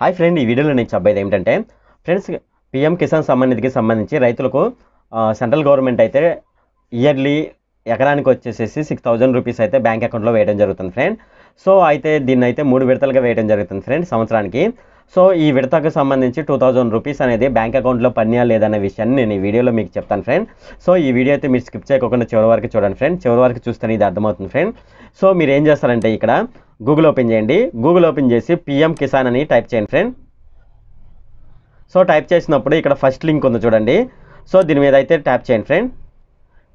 hi friend ఈ వీడియోలో నేను చెప్పేది ఏంటంటే ఫ్రెండ్స్ పిఎం కిసాన్ సంబంధితికి సంబంధించి రైతులకు సెంట్రల్ గవర్నమెంట్ అయితే ఇయర్లీ ఎకరానికి వచ్చేసేసి సిక్స్ థౌజండ్ రూపీస్ అయితే బ్యాంక్ అకౌంట్లో వేయడం జరుగుతుంది ఫ్రెండ్ సో అయితే దీన్ని అయితే మూడు విడతలుగా వేయడం జరుగుతుంది ఫ్రెండ్ సంవత్సరానికి సో ఈ విడతకు సంబంధించి టూ థౌజండ్ రూపీస్ అనేది బ్యాంక్ అకౌంట్లో పనియా లేదనే విషయాన్ని నేను ఈ వీడియోలో మీకు చెప్తాను ఫ్రెండ్ సో ఈ వీడియో అయితే మీరు స్కిప్ చేయకుండా చివరి వరకు చూడండి ఫ్రెండ్ చివరి వరకు చూస్తే ఇది అర్థమవుతుంది ఫ్రెండ్ సో మీరు ఏం చేస్తారంటే ఇక్కడ గూగుల్ ఓపెన్ చేయండి గూగుల్ ఓపెన్ చేసి పిఎం కిసాన్ అని టైప్ చేయండి ఫ్రెండ్ సో టైప్ చేసినప్పుడు ఇక్కడ ఫస్ట్ లింక్ ఉంది చూడండి సో దీని మీద అయితే ట్యాప్ చేయండి ఫ్రెండ్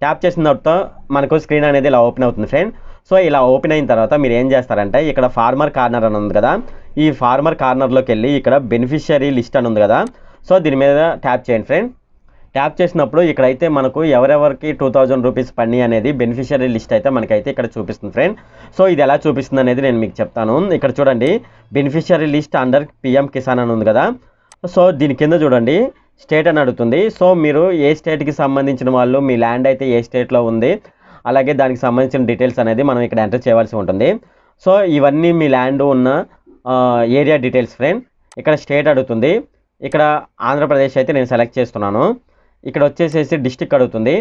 ట్యాప్ చేసిన తర్వాత మనకు స్క్రీన్ అనేది ఇలా ఓపెన్ అవుతుంది ఫ్రెండ్ సో ఇలా ఓపెన్ అయిన తర్వాత మీరు ఏం చేస్తారంటే ఇక్కడ ఫార్మర్ కార్నర్ అని ఉంది కదా ఈ ఫార్మర్ కార్నర్లోకి వెళ్ళి ఇక్కడ బెనిఫిషియరీ లిస్ట్ అని ఉంది కదా సో దీని మీద ట్యాప్ చేయండి ఫ్రెండ్ ట్యాప్ చేసినప్పుడు ఇక్కడైతే మనకు ఎవరెవరికి టూ థౌజండ్ రూపీస్ పని అనేది బెనిఫిషియరీ లిస్ట్ అయితే మనకైతే ఇక్కడ చూపిస్తుంది ఫ్రెండ్ సో ఇది ఎలా చూపిస్తుంది అనేది నేను మీకు చెప్తాను ఇక్కడ చూడండి beneficiary list under PM Kisan అని ఉంది కదా సో దీని కింద చూడండి స్టేట్ అని అడుగుతుంది సో మీరు ఏ స్టేట్కి సంబంధించిన వాళ్ళు మీ ల్యాండ్ అయితే ఏ స్టేట్లో ఉంది అలాగే దానికి సంబంధించిన డీటెయిల్స్ అనేది మనం ఇక్కడ ఎంటర్ చేయవలసి ఉంటుంది సో ఇవన్నీ మీ ల్యాండ్ ఉన్న ఏరియా డీటెయిల్స్ ఫ్రెండ్ ఇక్కడ స్టేట్ అడుగుతుంది ఇక్కడ ఆంధ్రప్రదేశ్ అయితే నేను సెలెక్ట్ చేస్తున్నాను ఇక్కడ వచ్చేసేసి డిస్టిక్ అడుగుతుంది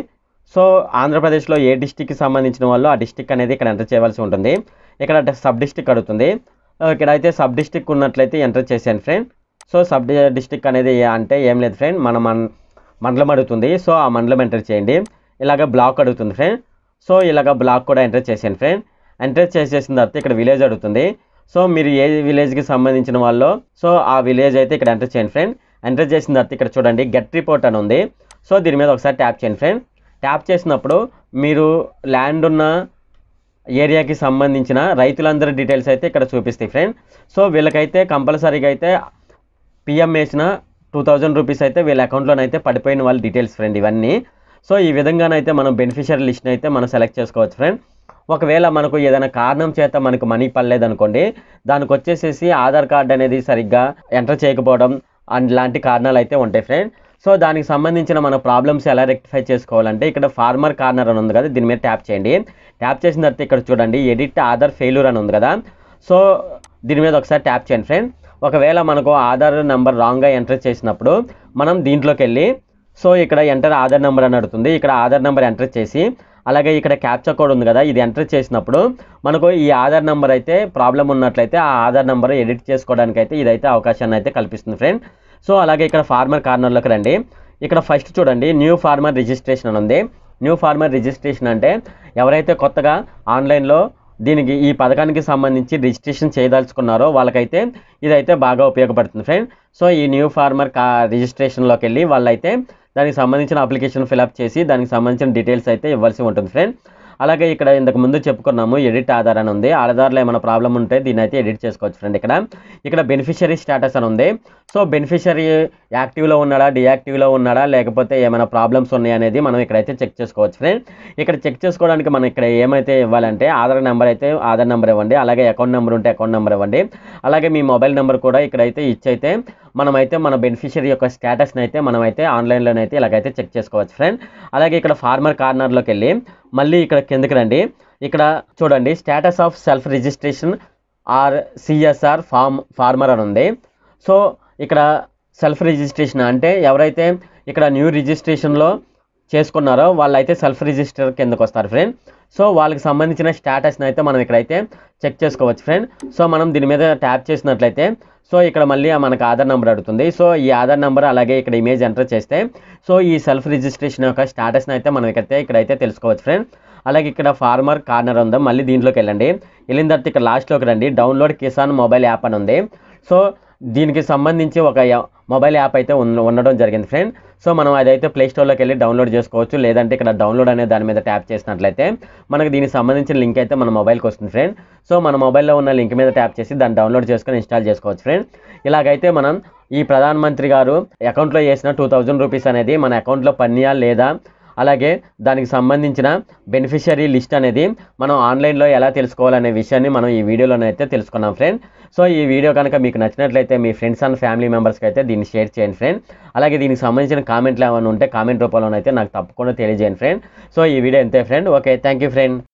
సో ఆంధ్రప్రదేశ్లో ఏ డిస్టిక్కి సంబంధించిన వాళ్ళు ఆ డిస్టిక్ అనేది ఇక్కడ ఎంటర్ చేయవలసి ఉంటుంది ఇక్కడ సబ్ డిస్టిక్ అడుగుతుంది ఇక్కడ అయితే సబ్ డిస్టిక్ ఉన్నట్లయితే ఎంటర్ చేశాను ఫ్రెండ్ సో సబ్ డిస్టిక్ అనేది అంటే ఏం లేదు ఫ్రెండ్ మన మన మండలం అడుగుతుంది సో ఆ మండలం ఎంటర్ చేయండి ఇలాగ బ్లాక్ అడుగుతుంది ఫ్రెండ్ సో ఇలాగ బ్లాక్ కూడా ఎంటర్ చేశాను ఫ్రెండ్ ఎంటర్ చేసేసిన తర్వాత ఇక్కడ విలేజ్ అడుగుతుంది సో మీరు ఏ విలేజ్కి సంబంధించిన వాళ్ళు సో ఆ విలేజ్ అయితే ఇక్కడ ఎంటర్ చేయండి ఫ్రెండ్ ఎంటర్ చేసిన తర్వాత ఇక్కడ చూడండి గెట్ రిపోర్ట్ అని ఉంది సో దీని మీద ఒకసారి ట్యాప్ చేయండి ఫ్రెండ్ ట్యాప్ చేసినప్పుడు మీరు ల్యాండ్ ఉన్న ఏరియాకి సంబంధించిన రైతులందరి డీటెయిల్స్ అయితే ఇక్కడ చూపిస్తాయి ఫ్రెండ్ సో వీళ్ళకైతే కంపల్సరీగా అయితే పిఎం వేసిన టూ థౌజండ్ రూపీస్ అయితే వీళ్ళ అకౌంట్లోనైతే పడిపోయిన వాళ్ళ డీటెయిల్స్ ఫ్రెండ్ ఇవన్నీ సో ఈ విధంగానైతే మనం బెనిఫిషియరీ లిస్ట్ని అయితే మనం సెలెక్ట్ చేసుకోవచ్చు ఫ్రెండ్ ఒకవేళ మనకు ఏదైనా కారణం చేత మనకు మనీ పడలేదనుకోండి దానికి వచ్చేసేసి ఆధార్ కార్డ్ అనేది సరిగ్గా ఎంటర్ చేయకపోవడం అండ్ లాంటి కారణాలు అయితే ఉంటాయి ఫ్రెండ్ సో దానికి సంబంధించిన మన ప్రాబ్లమ్స్ ఎలా రెక్టిఫై చేసుకోవాలంటే ఇక్కడ ఫార్మర్ కార్నర్ అని ఉంది కదా దీని మీద ట్యాప్ చేయండి ట్యాప్ చేసిన తర్వాత ఇక్కడ చూడండి ఎడిట్ ఆధార్ ఫెయిల్యూర్ అని ఉంది కదా సో దీని మీద ఒకసారి ట్యాప్ చేయండి ఫ్రెండ్ ఒకవేళ మనకు ఆధార్ నెంబర్ రాంగ్గా ఎంటర్ చేసినప్పుడు మనం దీంట్లోకి వెళ్ళి సో ఇక్కడ ఎంటర్ ఆధార్ నెంబర్ అని అడుగుతుంది ఇక్కడ ఆధార్ నెంబర్ ఎంటర్ చేసి అలాగే ఇక్కడ క్యాప్చర్ కోడ్ ఉంది కదా ఇది ఎంటర్ చేసినప్పుడు మనకు ఈ ఆధార్ నెంబర్ అయితే ప్రాబ్లం ఉన్నట్లయితే ఆ ఆధార్ నెంబర్ ఎడిట్ చేసుకోవడానికి అయితే ఇదైతే అవకాశాన్ని అయితే కల్పిస్తుంది ఫ్రెండ్ సో అలాగే ఇక్కడ ఫార్మర్ కార్నర్లోకి రండి ఇక్కడ ఫస్ట్ చూడండి న్యూ ఫార్మర్ రిజిస్ట్రేషన్ అని ఉంది న్యూ ఫార్మర్ రిజిస్ట్రేషన్ అంటే ఎవరైతే కొత్తగా ఆన్లైన్లో దీనికి ఈ పథకానికి సంబంధించి రిజిస్ట్రేషన్ చేయదలుచుకున్నారో వాళ్ళకైతే ఇదైతే బాగా ఉపయోగపడుతుంది ఫ్రెండ్ సో ఈ న్యూ ఫార్మర్ కా రిజిస్ట్రేషన్లోకి వెళ్ళి వాళ్ళైతే దానికి సంబంధించిన అప్లికేషన్ ఫిలప్ చేసి దానికి సంబంధించిన డీటెయిల్స్ అయితే ఇవ్వాల్సి ఉంటుంది ఫ్రెండ్ అలాగే ఇక్కడ ఇంతకు ముందు చెప్పుకున్నాము ఎడిట్ ఆధార్ అని ఉంది ఆధార్లో ఏమైనా ప్రాబ్లం ఉంటే దీన్ని అయితే ఎడిట్ చేసుకోవచ్చు ఫ్రెండ్ ఇక్కడ ఇక్కడ బెనిఫిషరీ స్టేటస్ అని ఉంది సో బెనిఫిషరీ యాక్టివ్లో ఉన్నాడా డియాక్టివ్లో ఉన్నాడా లేకపోతే ఏమైనా ప్రాబ్లమ్స్ ఉన్నాయనేది మనం ఇక్కడైతే చెక్ చేసుకోవచ్చు ఫ్రెండ్ ఇక్కడ చెక్ చేసుకోవడానికి మనం ఇక్కడ ఏమైతే ఇవ్వాలంటే ఆధార్ నెంబర్ అయితే ఆధార్ నెంబర్ ఇవ్వండి అలాగే అకౌంట్ నెంబర్ ఉంటే అకౌంట్ నెంబర్ ఇవ్వండి అలాగే మీ మొబైల్ నెంబర్ కూడా ఇక్కడైతే ఇచ్చైతే మనమైతే మన బెనిఫిషియరీ యొక్క స్టేటస్ని అయితే మనమైతే ఆన్లైన్లోనైతే ఇలాగైతే చెక్ చేసుకోవచ్చు ఫ్రెండ్ అలాగే ఇక్కడ ఫార్మర్ కార్నర్లోకి వెళ్ళి మళ్ళీ ఇక్కడ కిందకి రండి ఇక్కడ చూడండి status of self registration or CSR form farmer అని ఉంది సో ఇక్కడ సెల్ఫ్ రిజిస్ట్రేషన్ అంటే ఎవరైతే ఇక్కడ న్యూ రిజిస్ట్రేషన్లో చేసుకున్నారో వాళ్ళైతే సెల్ఫ్ రిజిస్టర్ కిందకు వస్తారు ఫ్రెండ్ సో వాళ్ళకి సంబంధించిన స్టేటస్ని అయితే మనం ఇక్కడైతే చెక్ చేసుకోవచ్చు ఫ్రెండ్ సో మనం దీని మీద ట్యాప్ చేసినట్లయితే సో ఇక్కడ మళ్ళీ మనకు ఆధార్ నెంబర్ అడుగుతుంది సో ఈ ఆధార్ నెంబర్ అలాగే ఇక్కడ ఇమేజ్ ఎంటర్ చేస్తే సో ఈ సెల్ఫ్ రిజిస్ట్రేషన్ యొక్క స్టేటస్ని అయితే మనం ఇక్కడైతే ఇక్కడైతే తెలుసుకోవచ్చు ఫ్రెండ్ అలాగే ఇక్కడ ఫార్మర్ కార్నర్ ఉందో మళ్ళీ దీంట్లోకి వెళ్ళండి వెళ్ళిన తర్వాత ఇక్కడ లాస్ట్లోకి రండి డౌన్లోడ్ కిసాన్ మొబైల్ యాప్ అని ఉంది సో దీనికి సంబంధించి ఒక మొబైల్ యాప్ అయితే ఉండడం జరిగింది ఫ్రెండ్ సో మనం అదైతే ప్లేస్టోర్లోకి వెళ్ళి డౌన్లోడ్ చేసుకోవచ్చు లేదంటే ఇక్కడ డౌన్లోడ్ అనే దాని మీద ట్యాప్ చేసినట్లయితే మనకు దీనికి సంబంధించిన లింక్ అయితే మన మొబైల్కి వస్తుంది ఫ్రెండ్ సో మన మొబైల్లో ఉన్న లింక్ మీద ట్యాప్ చేసి దాన్ని డౌన్లోడ్ చేసుకొని ఇన్స్టాల్ చేసుకోవచ్చు ఫ్రెండ్ ఇలాగైతే మనం ఈ ప్రధానమంత్రి గారు అకౌంట్లో చేసిన టూ థౌజండ్ రూపీస్ అనేది మన అకౌంట్లో పనియా లేదా అలాగే దానికి సంబంధించిన బెనిఫిషరీ లిస్ట్ అనేది మనం ఆన్లైన్లో ఎలా తెలుసుకోవాలనే విషయాన్ని మనం ఈ వీడియోలోనైతే తెలుసుకున్నాం ఫ్రెండ్ సో ఈ వీడియో కనుక మీకు నచ్చినట్లయితే మీ ఫ్రెండ్స్ అండ్ ఫ్యామిలీ మెంబర్స్కి అయితే దీన్ని షేర్ చేయండి ఫ్రెండ్ అలాగే దీనికి సంబంధించిన కామెంట్లు ఏమైనా ఉంటే కామెంట్ రూపంలోనైతే నాకు తప్పకుండా తెలియజేయండి ఫ్రెండ్ సో ఈ వీడియో ఎంతే ఫ్రెండ్ ఓకే థ్యాంక్ ఫ్రెండ్